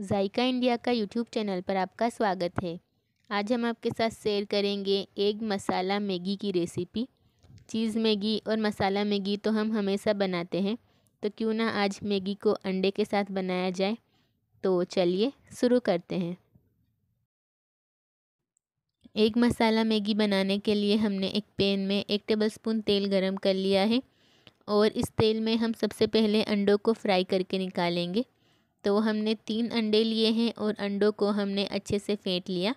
जायका India का YouTube channel पर आपका स्वागत है आज हम आपके साथ शेयर करेंगे एग मसाला मैगी की रेसिपी चीज़ मैगी और मसाला मैगी तो हम हमेशा बनाते हैं तो क्यों ना आज मैगी को अंडे के साथ बनाया जाए तो चलिए शुरू करते हैं एक मसाला मैगी बनाने के लिए हमने एक पैन में एक टेबलस्पून तेल गरम कर लिया है और इस तेल में हम सबसे पहले अंडों को फ्राई करके निकालेंगे तो हमने तीन अंडे लिए हैं और अंडों को हमने अच्छे से फेंट लिया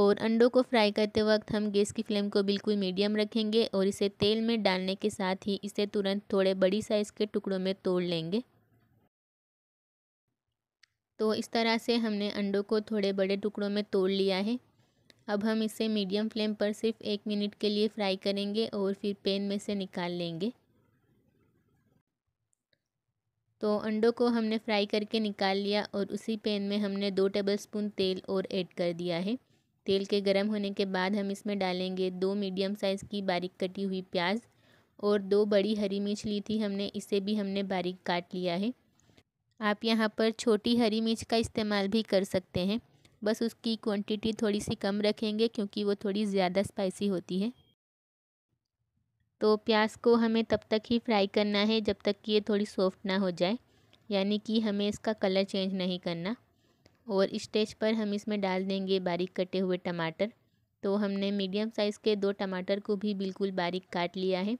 और अंडों को फ्राई करते वक्त हम गैस की फ्लेम को बिल्कुल मीडियम रखेंगे और इसे तेल में डालने के साथ ही इसे तुरंत थोड़े बड़ी साइज़ के टुकड़ों में तोड़ लेंगे तो इस तरह से हमने अंडों को थोड़े बड़े टुकड़ों में तोड़ लिया है अब हम इसे मीडियम फ्लेम पर सिर्फ एक मिनट के लिए फ्राई करेंगे और फिर पेन में से निकाल लेंगे तो अंडों को हमने फ्राई करके निकाल लिया और उसी पैन में हमने दो टेबलस्पून तेल और ऐड कर दिया है तेल के गर्म होने के बाद हम इसमें डालेंगे दो मीडियम साइज़ की बारीक कटी हुई प्याज और दो बड़ी हरी मिर्च ली थी हमने इसे भी हमने बारीक काट लिया है आप यहाँ पर छोटी हरी मिर्च का इस्तेमाल भी कर सकते हैं बस उसकी क्वांटिटी थोड़ी सी कम रखेंगे क्योंकि वो थोड़ी ज़्यादा स्पाइसी होती है तो प्याज को हमें तब तक ही फ्राई करना है जब तक कि ये थोड़ी सॉफ्ट ना हो जाए यानी कि हमें इसका कलर चेंज नहीं करना और स्टेज पर हम इसमें डाल देंगे बारीक कटे हुए टमाटर तो हमने मीडियम साइज़ के दो टमाटर को भी बिल्कुल बारीक काट लिया है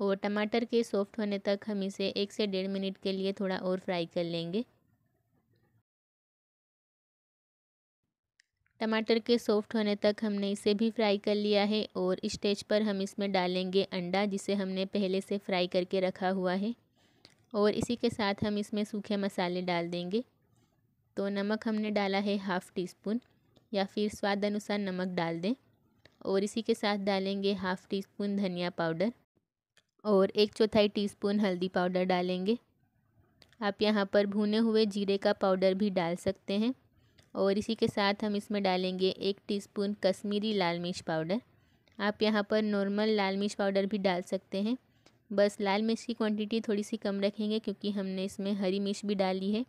और टमाटर के सॉफ्ट होने तक हम इसे एक से डेढ़ मिनट के लिए थोड़ा और फ्राई कर लेंगे टमाटर के सॉफ्ट होने तक हमने इसे भी फ्राई कर लिया है और स्टेज पर हम इसमें डालेंगे अंडा जिसे हमने पहले से फ्राई करके रखा हुआ है और इसी के साथ हम इसमें सूखे मसाले डाल देंगे तो नमक हमने डाला है हाफ़ टी स्पून या फिर स्वाद अनुसार नमक डाल दें और इसी के साथ डालेंगे हाफ़ टी स्पून धनिया पाउडर और एक चौथाई टीस्पून हल्दी पाउडर डालेंगे आप यहाँ पर भुने हुए जीरे का पाउडर भी डाल सकते हैं और इसी के साथ हम इसमें डालेंगे एक टीस्पून कश्मीरी लाल मिर्च पाउडर आप यहाँ पर नॉर्मल लाल मिर्च पाउडर भी डाल सकते हैं बस लाल मिर्च की क्वांटिटी थोड़ी सी कम रखेंगे क्योंकि हमने इसमें हरी मिर्च भी डाली है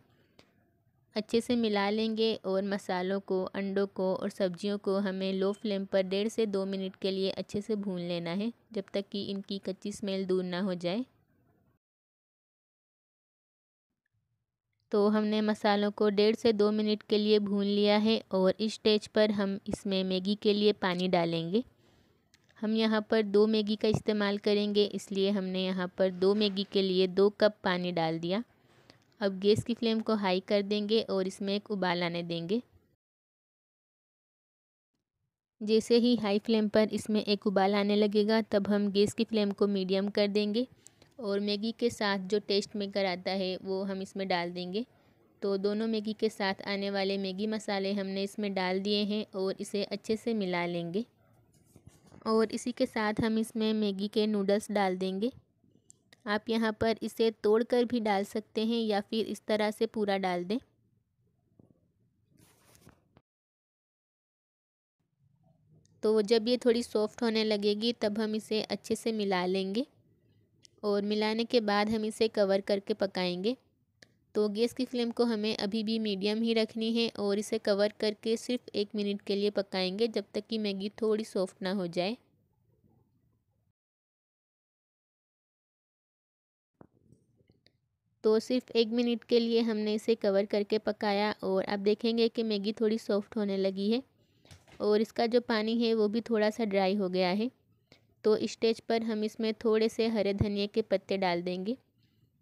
अच्छे से मिला लेंगे और मसालों को अंडों को और सब्जियों को हमें लो फ्लेम पर डेढ़ से दो मिनट के लिए अच्छे से भून लेना है जब तक कि इनकी कच्ची स्मेल दूर ना हो जाए तो हमने मसालों को डेढ़ से दो मिनट के लिए भून लिया है और इस स्टेज पर हम इसमें मैगी के लिए पानी डालेंगे हम यहाँ पर दो मैगी का इस्तेमाल करेंगे इसलिए हमने यहाँ पर दो मैगी के लिए दो कप पानी डाल दिया अब गैस की फ्लेम को हाई कर देंगे और इसमें एक उबाल आने देंगे जैसे ही हाई फ्लेम पर इसमें एक उबाल आने लगेगा तब हम गैस की फ्लेम को मीडियम कर देंगे और मैगी के साथ जो टेस्ट मेकर आता है वो हम इसमें डाल देंगे तो दोनों मैगी के साथ आने वाले मैगी मसाले हमने इसमें डाल दिए हैं और इसे अच्छे से मिला लेंगे और इसी के साथ हम इसमें मैगी के नूडल्स डाल देंगे आप यहाँ पर इसे तोड़कर भी डाल सकते हैं या फिर इस तरह से पूरा डाल दें तो जब ये थोड़ी सॉफ्ट होने लगेगी तब हम इसे अच्छे से मिला लेंगे और मिलाने के बाद हम इसे कवर करके पकाएंगे तो गैस की फ्लेम को हमें अभी भी मीडियम ही रखनी है और इसे कवर करके सिर्फ एक मिनट के लिए पकाएंगे जब तक कि मैगी थोड़ी सॉफ्ट ना हो जाए तो सिर्फ एक मिनट के लिए हमने इसे कवर करके पकाया और आप देखेंगे कि मैगी थोड़ी सॉफ्ट होने लगी है और इसका जो पानी है वो भी थोड़ा सा ड्राई हो गया है तो स्टेज पर हम इसमें थोड़े से हरे धनिए के पत्ते डाल देंगे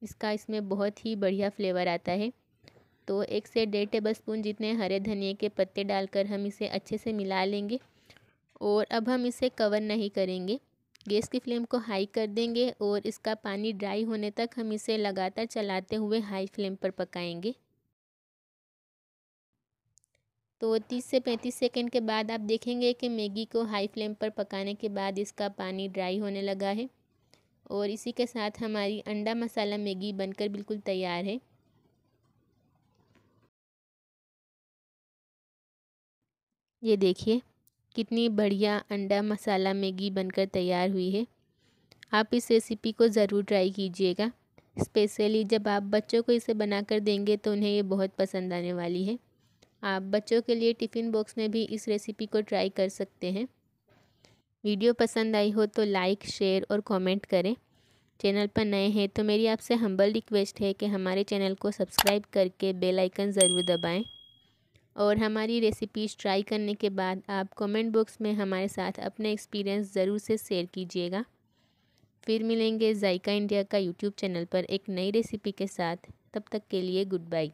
इसका इसमें बहुत ही बढ़िया फ्लेवर आता है तो एक से डेढ़ टेबल स्पून जितने हरे धनिए के पत्ते डालकर हम इसे अच्छे से मिला लेंगे और अब हम इसे कवर नहीं करेंगे गैस की फ्लेम को हाई कर देंगे और इसका पानी ड्राई होने तक हम इसे लगातार चलाते हुए हाई फ्लेम पर पकाएंगे तो 30 से 35 सेकेंड के बाद आप देखेंगे कि मैगी को हाई फ्लेम पर पकाने के बाद इसका पानी ड्राई होने लगा है और इसी के साथ हमारी अंडा मसाला मैगी बनकर बिल्कुल तैयार है ये देखिए कितनी बढ़िया अंडा मसाला मैगी बनकर तैयार हुई है आप इस रेसिपी को ज़रूर ट्राई कीजिएगा स्पेशली जब आप बच्चों को इसे बनाकर देंगे तो उन्हें ये बहुत पसंद आने वाली है आप बच्चों के लिए टिफ़िन बॉक्स में भी इस रेसिपी को ट्राई कर सकते हैं वीडियो पसंद आई हो तो लाइक शेयर और कमेंट करें चैनल पर नए हैं तो मेरी आपसे हम्बल रिक्वेस्ट है कि हमारे चैनल को सब्सक्राइब करके बेल आइकन ज़रूर दबाएं और हमारी रेसिपीज ट्राई करने के बाद आप कमेंट बॉक्स में हमारे साथ अपने एक्सपीरियंस ज़रूर से शेयर कीजिएगा फिर मिलेंगे जायका इंडिया का यूट्यूब चैनल पर एक नई रेसिपी के साथ तब तक के लिए गुड बाई